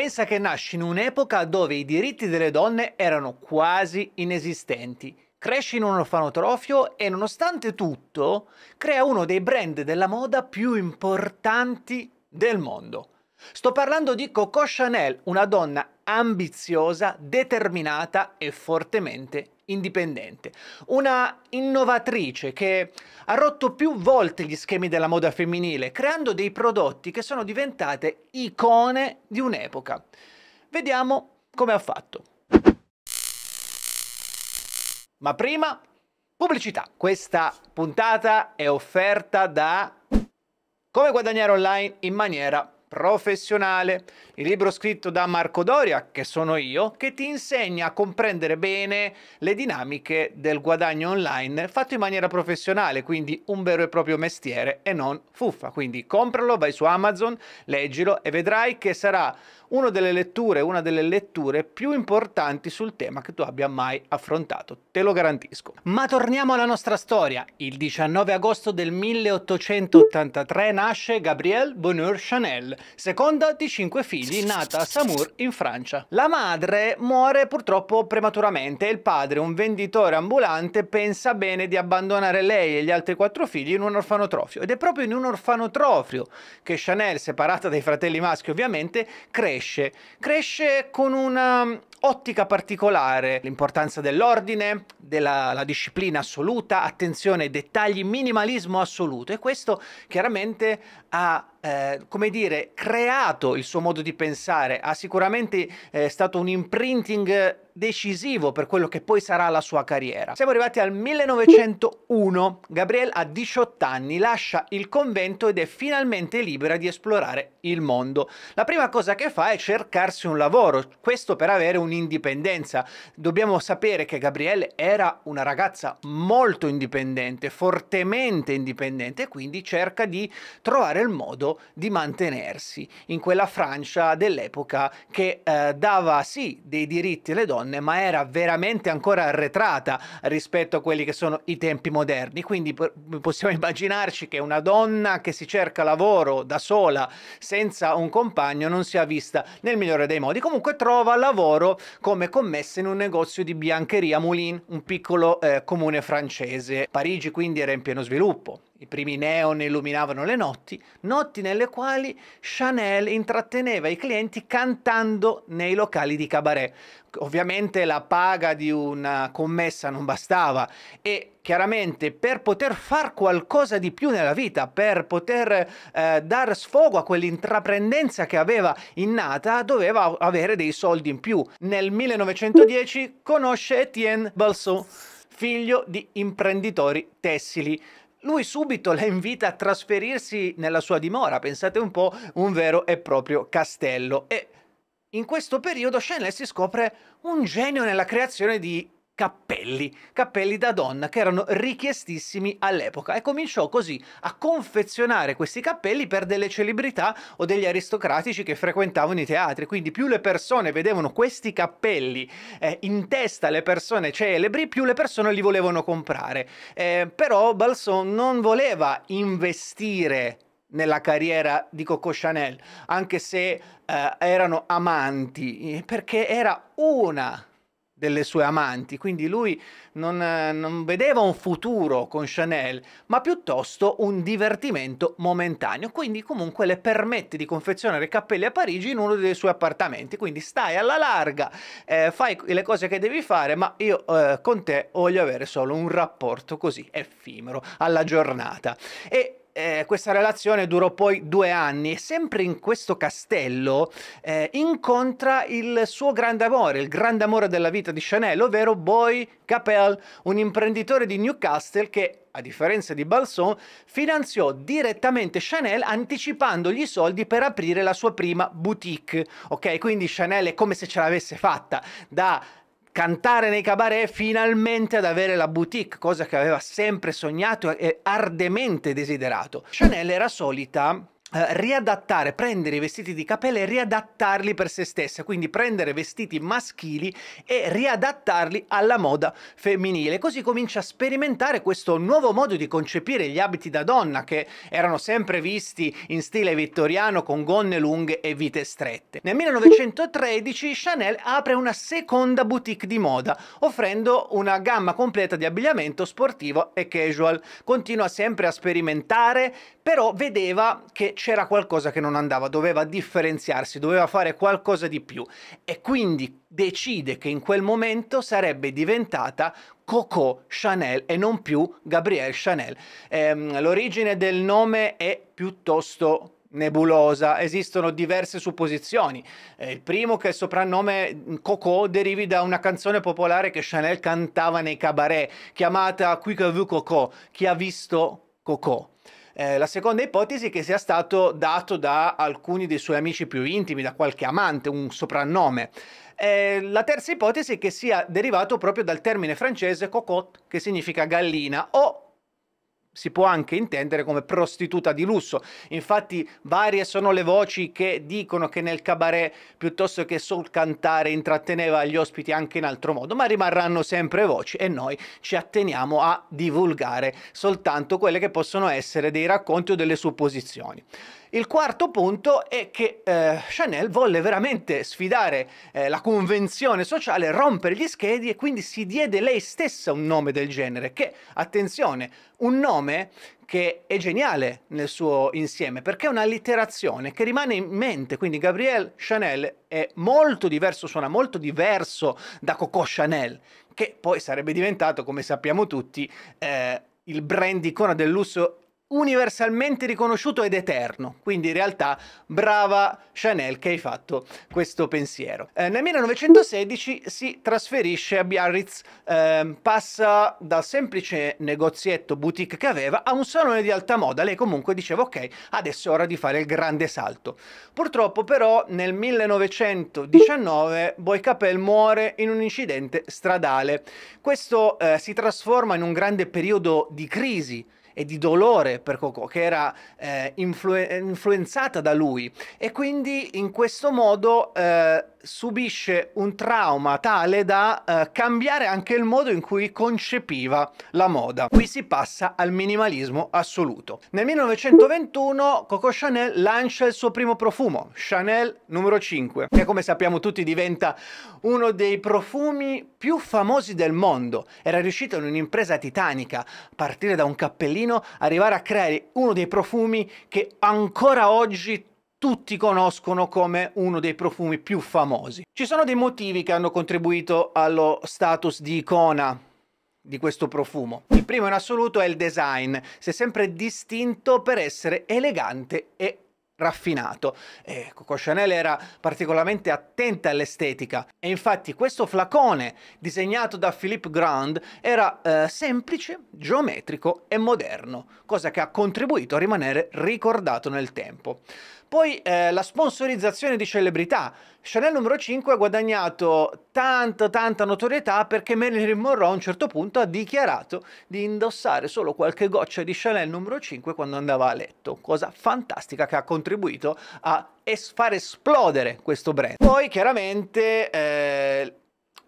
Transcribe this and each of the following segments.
Pensa che nasce in un'epoca dove i diritti delle donne erano quasi inesistenti. Cresce in un orfanotrofio e nonostante tutto crea uno dei brand della moda più importanti del mondo. Sto parlando di Coco Chanel, una donna ambiziosa, determinata e fortemente indipendente, una innovatrice che ha rotto più volte gli schemi della moda femminile, creando dei prodotti che sono diventate icone di un'epoca. Vediamo come ha fatto. Ma prima, pubblicità. Questa puntata è offerta da Come guadagnare online in maniera professionale. Il libro scritto da Marco Doria, che sono io, che ti insegna a comprendere bene le dinamiche del guadagno online fatto in maniera professionale, quindi un vero e proprio mestiere e non fuffa. Quindi compralo, vai su Amazon, leggilo e vedrai che sarà una delle letture, una delle letture più importanti sul tema che tu abbia mai affrontato, te lo garantisco. Ma torniamo alla nostra storia. Il 19 agosto del 1883 nasce Gabrielle Bonheur Chanel seconda di cinque figli nata a Samur in Francia. La madre muore purtroppo prematuramente e il padre, un venditore ambulante, pensa bene di abbandonare lei e gli altri quattro figli in un orfanotrofio. Ed è proprio in un orfanotrofio che Chanel, separata dai fratelli maschi ovviamente, cresce. Cresce con una mm, ottica particolare, l'importanza dell'ordine, della disciplina assoluta, attenzione ai dettagli, minimalismo assoluto e questo chiaramente ha eh, come dire, creato il suo modo di pensare, ha sicuramente eh, stato un imprinting decisivo per quello che poi sarà la sua carriera. Siamo arrivati al 1901, Gabrielle ha 18 anni, lascia il convento ed è finalmente libera di esplorare il mondo. La prima cosa che fa è cercarsi un lavoro, questo per avere un'indipendenza. Dobbiamo sapere che Gabrielle era una ragazza molto indipendente, fortemente indipendente, quindi cerca di trovare il modo di mantenersi in quella Francia dell'epoca che eh, dava sì dei diritti alle donne, donne, ma era veramente ancora arretrata rispetto a quelli che sono i tempi moderni. Quindi possiamo immaginarci che una donna che si cerca lavoro da sola, senza un compagno, non sia vista nel migliore dei modi. Comunque trova lavoro come commessa in un negozio di biancheria Moulin, un piccolo eh, comune francese. Parigi quindi era in pieno sviluppo i primi neon illuminavano le notti, notti nelle quali Chanel intratteneva i clienti cantando nei locali di cabaret. Ovviamente la paga di una commessa non bastava e chiaramente per poter far qualcosa di più nella vita, per poter eh, dar sfogo a quell'intraprendenza che aveva innata, doveva avere dei soldi in più. Nel 1910 conosce Etienne Balsot, figlio di imprenditori tessili lui subito la invita a trasferirsi nella sua dimora, pensate un po', un vero e proprio castello. E in questo periodo Chanel si scopre un genio nella creazione di cappelli, cappelli da donna che erano richiestissimi all'epoca e cominciò così a confezionare questi cappelli per delle celebrità o degli aristocratici che frequentavano i teatri, quindi più le persone vedevano questi cappelli eh, in testa alle persone celebri, più le persone li volevano comprare. Eh, però Balson non voleva investire nella carriera di Coco Chanel, anche se eh, erano amanti, eh, perché era una delle sue amanti, quindi lui non, non, vedeva un futuro con Chanel, ma piuttosto un divertimento momentaneo, quindi comunque le permette di confezionare cappelli a Parigi in uno dei suoi appartamenti, quindi stai alla larga, eh, fai le cose che devi fare, ma io eh, con te voglio avere solo un rapporto così effimero alla giornata. E eh, questa relazione durò poi due anni e sempre in questo castello eh, incontra il suo grande amore, il grande amore della vita di Chanel, ovvero Boy Capel, un imprenditore di Newcastle che a differenza di Balson, finanziò direttamente Chanel anticipandogli i soldi per aprire la sua prima boutique. Ok, quindi Chanel è come se ce l'avesse fatta da cantare nei cabaret e finalmente ad avere la boutique, cosa che aveva sempre sognato e ardemente desiderato. Chanel era solita eh, riadattare, prendere i vestiti di Capella e riadattarli per se stessa, quindi prendere vestiti maschili e riadattarli alla moda femminile. Così comincia a sperimentare questo nuovo modo di concepire gli abiti da donna che erano sempre visti in stile vittoriano con gonne lunghe e vite strette. Nel 1913 Chanel apre una seconda boutique di moda, offrendo una gamma completa di abbigliamento sportivo e casual. Continua sempre a sperimentare, però vedeva che c'era qualcosa che non andava, doveva differenziarsi, doveva fare qualcosa di più e quindi decide che in quel momento sarebbe diventata Coco Chanel e non più Gabrielle Chanel. Ehm, l'origine del nome è piuttosto nebulosa, esistono diverse supposizioni. Eh, il primo che il soprannome mm, Coco derivi da una canzone popolare che Chanel cantava nei cabaret, chiamata Qui que vu Coco, chi ha visto Coco. Eh, la seconda ipotesi è che sia stato dato da alcuni dei suoi amici più intimi, da qualche amante, un soprannome. Eh, la terza ipotesi è che sia derivato proprio dal termine francese cocotte, che significa gallina, o si può anche intendere come prostituta di lusso. Infatti varie sono le voci che dicono che nel cabaret piuttosto che sol cantare intratteneva gli ospiti anche in altro modo, ma rimarranno sempre voci e noi ci atteniamo a divulgare soltanto quelle che possono essere dei racconti o delle supposizioni. Il quarto punto è che eh, Chanel volle veramente sfidare eh, la convenzione sociale, rompere gli schedi e quindi si diede lei stessa un nome del genere, che, attenzione, un nome che è geniale nel suo insieme perché è una letterazione che rimane in mente, quindi Gabrielle Chanel è molto diverso, suona molto diverso da Coco Chanel, che poi sarebbe diventato, come sappiamo tutti, eh, il brand icona del lusso universalmente riconosciuto ed eterno. Quindi in realtà brava Chanel che hai fatto questo pensiero. Eh, nel 1916 si trasferisce a Biarritz, eh, passa dal semplice negozietto boutique che aveva a un salone di alta moda. Lei comunque diceva ok, adesso è ora di fare il grande salto. Purtroppo però nel 1919 Boy Capel muore in un incidente stradale. Questo eh, si trasforma in un grande periodo di crisi e di dolore per Coco, che era eh, influ- influenzata da lui. E quindi in questo modo... Eh, subisce un trauma tale da eh, cambiare anche il modo in cui concepiva la moda. Qui si passa al minimalismo assoluto. Nel 1921 Coco Chanel lancia il suo primo profumo, Chanel numero 5, che come sappiamo tutti diventa uno dei profumi più famosi del mondo. Era riuscito in un'impresa titanica, a partire da un cappellino, arrivare a creare uno dei profumi che ancora oggi tutti conoscono come uno dei profumi più famosi. Ci sono dei motivi che hanno contribuito allo status di icona di questo profumo. Il primo in assoluto è il design, si è sempre distinto per essere elegante e raffinato. E ecco, Coco Chanel era particolarmente attenta all'estetica e infatti questo flacone disegnato da Philippe Grand era eh, semplice, geometrico e moderno, cosa che ha contribuito a rimanere ricordato nel tempo. Poi eh, la sponsorizzazione di celebrità. Chanel numero 5 ha guadagnato tanta tanta notorietà perché Marilyn Monroe a un certo punto ha dichiarato di indossare solo qualche goccia di Chanel numero 5 quando andava a letto, cosa fantastica che ha contribuito a es- far esplodere questo brand. Poi chiaramente eh,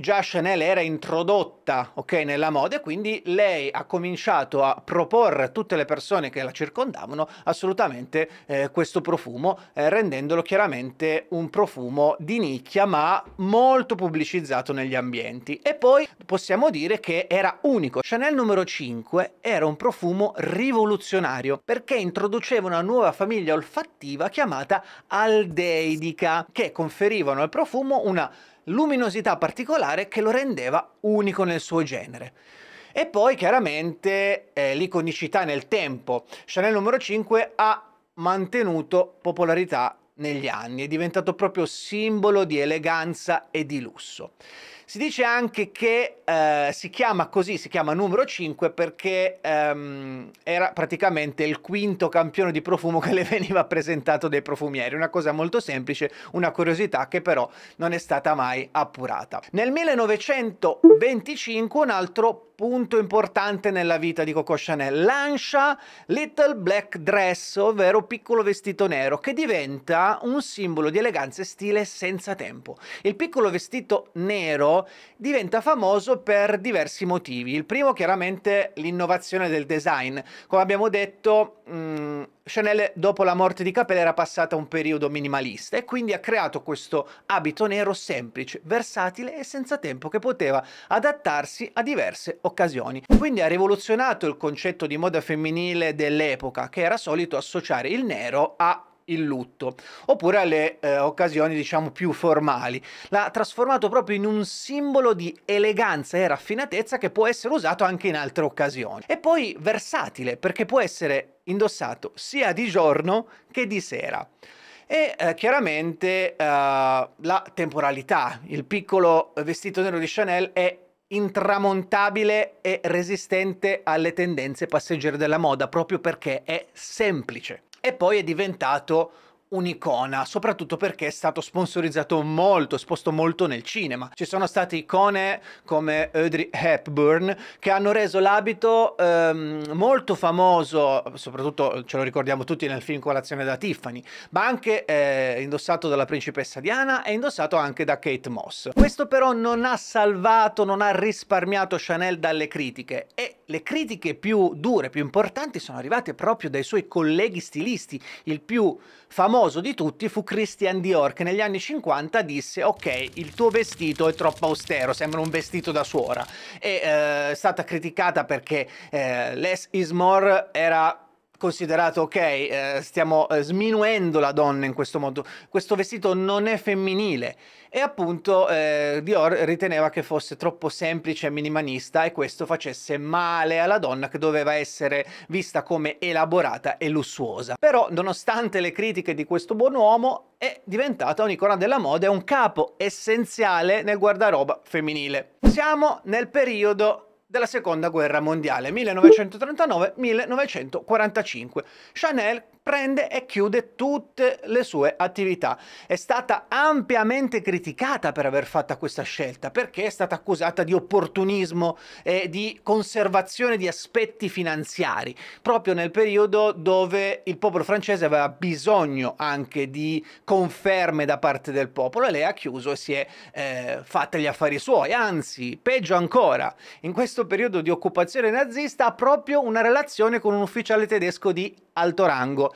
già Chanel era introdotta okay, nella moda e quindi lei ha cominciato a proporre a tutte le persone che la circondavano assolutamente eh, questo profumo, eh, rendendolo chiaramente un profumo di nicchia ma molto pubblicizzato negli ambienti. E poi possiamo dire che era unico. Chanel numero 5 era un profumo rivoluzionario perché introduceva una nuova famiglia olfattiva chiamata aldeidica che conferivano al profumo una luminosità particolare che lo rendeva unico nel suo genere. E poi chiaramente eh, l'iconicità nel tempo. Chanel numero 5 ha mantenuto popolarità negli anni, è diventato proprio simbolo di eleganza e di lusso. Si dice anche che eh, si chiama così, si chiama numero 5 perché ehm, era praticamente il quinto campione di profumo che le veniva presentato dai profumieri, una cosa molto semplice, una curiosità che però non è stata mai appurata. Nel 1925 un altro punto importante nella vita di Coco Chanel. Lancia Little Black Dress, ovvero piccolo vestito nero, che diventa un simbolo di eleganza e stile senza tempo. Il piccolo vestito nero diventa famoso per diversi motivi. Il primo chiaramente l'innovazione del design. Come abbiamo detto, mh, mm, Chanel dopo la morte di Capella era passata a un periodo minimalista e quindi ha creato questo abito nero semplice, versatile e senza tempo che poteva adattarsi a diverse occasioni. Quindi ha rivoluzionato il concetto di moda femminile dell'epoca che era solito associare il nero a il lutto, oppure alle eh, occasioni diciamo più formali. L'ha trasformato proprio in un simbolo di eleganza e raffinatezza che può essere usato anche in altre occasioni. E poi versatile, perché può essere indossato sia di giorno che di sera e eh, chiaramente eh, la temporalità. Il piccolo vestito nero di Chanel è intramontabile e resistente alle tendenze passeggere della moda proprio perché è semplice e poi è diventato un'icona, soprattutto perché è stato sponsorizzato molto, esposto molto nel cinema. Ci sono state icone come Audrey Hepburn che hanno reso l'abito ehm, molto famoso, soprattutto ce lo ricordiamo tutti nel film Colazione da Tiffany, ma anche eh, indossato dalla principessa Diana e indossato anche da Kate Moss. Questo però non ha salvato, non ha risparmiato Chanel dalle critiche e le critiche più dure, più importanti sono arrivate proprio dai suoi colleghi stilisti, il più famoso famoso di tutti fu Christian Dior che negli anni 50 disse ok il tuo vestito è troppo austero, sembra un vestito da suora e eh, è stata criticata perché eh, Less is More era considerato ok, eh, stiamo eh, sminuendo la donna in questo modo, questo vestito non è femminile e appunto eh, Dior riteneva che fosse troppo semplice e minimalista e questo facesse male alla donna che doveva essere vista come elaborata e lussuosa. Però nonostante le critiche di questo buon uomo è diventata un'icona della moda e un capo essenziale nel guardaroba femminile. Siamo nel periodo della seconda guerra mondiale 1939-1945. Chanel prende e chiude tutte le sue attività. È stata ampiamente criticata per aver fatto questa scelta perché è stata accusata di opportunismo e di conservazione di aspetti finanziari, proprio nel periodo dove il popolo francese aveva bisogno anche di conferme da parte del popolo e lei ha chiuso e si è eh, fatta gli affari suoi, anzi, peggio ancora, in questo periodo di occupazione nazista ha proprio una relazione con un ufficiale tedesco di alto rango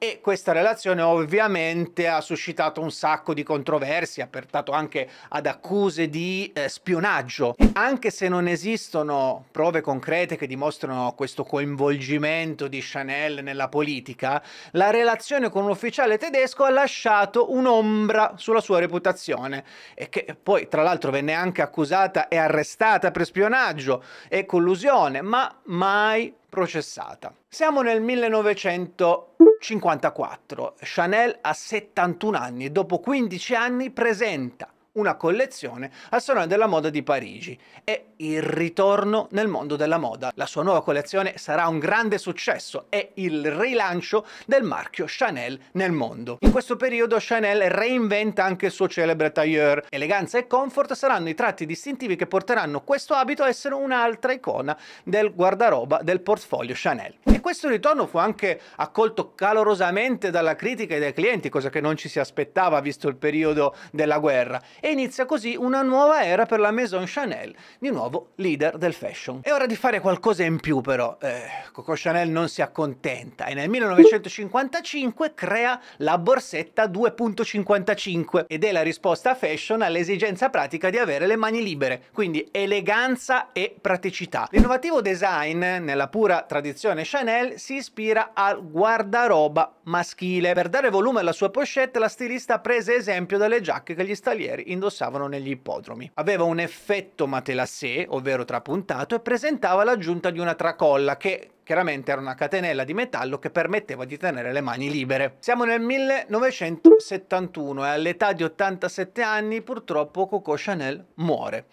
e questa relazione ovviamente ha suscitato un sacco di controversie, ha portato anche ad accuse di eh, spionaggio. anche se non esistono prove concrete che dimostrano questo coinvolgimento di Chanel nella politica, la relazione con un ufficiale tedesco ha lasciato un'ombra sulla sua reputazione e che poi tra l'altro venne anche accusata e arrestata per spionaggio e collusione, ma mai processata. Siamo nel 1900 54. Chanel ha 71 anni e dopo 15 anni presenta una collezione al Salone della Moda di Parigi È il ritorno nel mondo della moda. La sua nuova collezione sarà un grande successo è il rilancio del marchio Chanel nel mondo. In questo periodo Chanel reinventa anche il suo celebre tailleur. Eleganza e comfort saranno i tratti distintivi che porteranno questo abito a essere un'altra icona del guardaroba del portfolio Chanel. E questo ritorno fu anche accolto calorosamente dalla critica e dai clienti, cosa che non ci si aspettava visto il periodo della guerra. E e inizia così una nuova era per la Maison Chanel, di nuovo leader del fashion. È ora di fare qualcosa in più però, eh, Coco Chanel non si accontenta e nel 1955 crea la borsetta 2.55 ed è la risposta fashion all'esigenza pratica di avere le mani libere, quindi eleganza e praticità. L'innovativo design, nella pura tradizione Chanel, si ispira al guardaroba maschile. Per dare volume alla sua pochette la stilista prese esempio dalle giacche che gli stalieri in indossavano negli ippodromi. Aveva un effetto matelassé, ovvero trapuntato, e presentava l'aggiunta di una tracolla che chiaramente era una catenella di metallo che permetteva di tenere le mani libere. Siamo nel 1971 e all'età di 87 anni purtroppo Coco Chanel muore.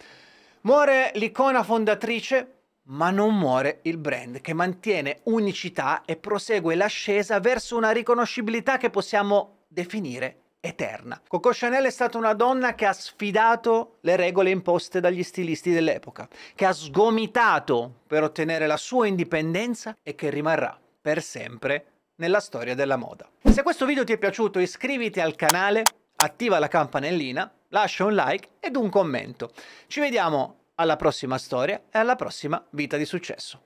Muore l'icona fondatrice ma non muore il brand che mantiene unicità e prosegue l'ascesa verso una riconoscibilità che possiamo definire eterna. Coco Chanel è stata una donna che ha sfidato le regole imposte dagli stilisti dell'epoca, che ha sgomitato per ottenere la sua indipendenza e che rimarrà per sempre nella storia della moda. Se questo video ti è piaciuto iscriviti al canale, attiva la campanellina, lascia un like ed un commento. Ci vediamo alla prossima storia e alla prossima vita di successo.